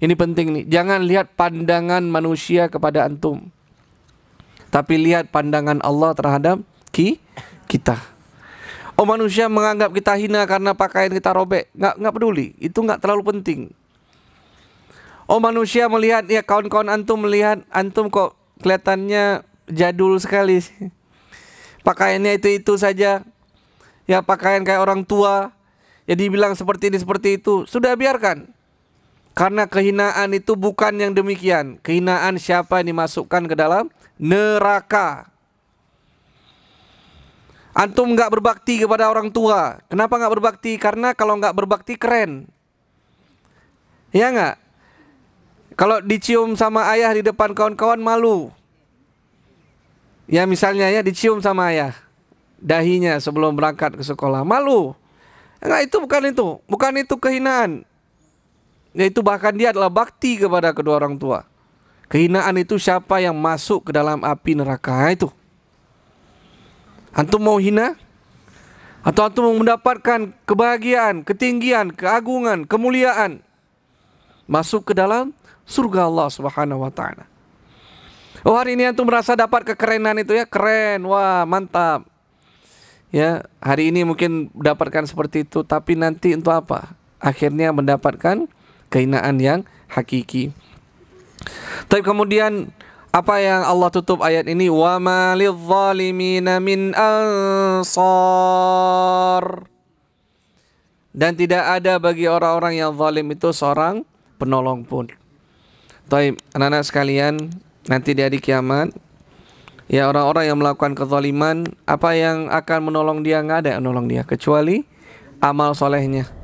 Ini penting nih. Jangan lihat pandangan manusia kepada antum. Tapi lihat pandangan Allah terhadap ki kita. Oh manusia menganggap kita hina karena pakaian kita robek. Nggak, nggak peduli. Itu nggak terlalu penting. Oh manusia melihat ya kawan-kawan antum melihat antum kok kelihatannya jadul sekali. Pakaiannya itu-itu saja. Ya pakaian kayak orang tua. Jadi ya, bilang seperti ini seperti itu. Sudah biarkan. Karena kehinaan itu bukan yang demikian. Kehinaan siapa yang dimasukkan ke dalam neraka. Antum nggak berbakti kepada orang tua. Kenapa nggak berbakti? Karena kalau nggak berbakti keren. Ya nggak? Kalau dicium sama ayah di depan kawan-kawan malu. Ya misalnya ya dicium sama ayah dahinya sebelum berangkat ke sekolah malu. Enggak itu bukan itu, bukan itu kehinaan. Yaitu bahkan dia adalah bakti kepada kedua orang tua. Kehinaan itu siapa yang masuk ke dalam api neraka itu. Antum mau hina? Atau antum mau mendapatkan kebahagiaan, ketinggian, keagungan, kemuliaan. Masuk ke dalam surga Allah subhanahu wa ta'ala. Oh hari ini antum merasa dapat kekerenan itu ya keren, wah mantap. Ya hari ini mungkin mendapatkan seperti itu, tapi nanti untuk apa? Akhirnya mendapatkan kehinaan yang hakiki. Tapi kemudian apa yang Allah tutup ayat ini wa zalimina min ansar dan tidak ada bagi orang-orang yang zalim itu seorang penolong pun. Tapi anak-anak sekalian, nanti di hari kiamat, ya orang-orang yang melakukan kezaliman, apa yang akan menolong dia? Nggak ada yang menolong dia, kecuali amal solehnya.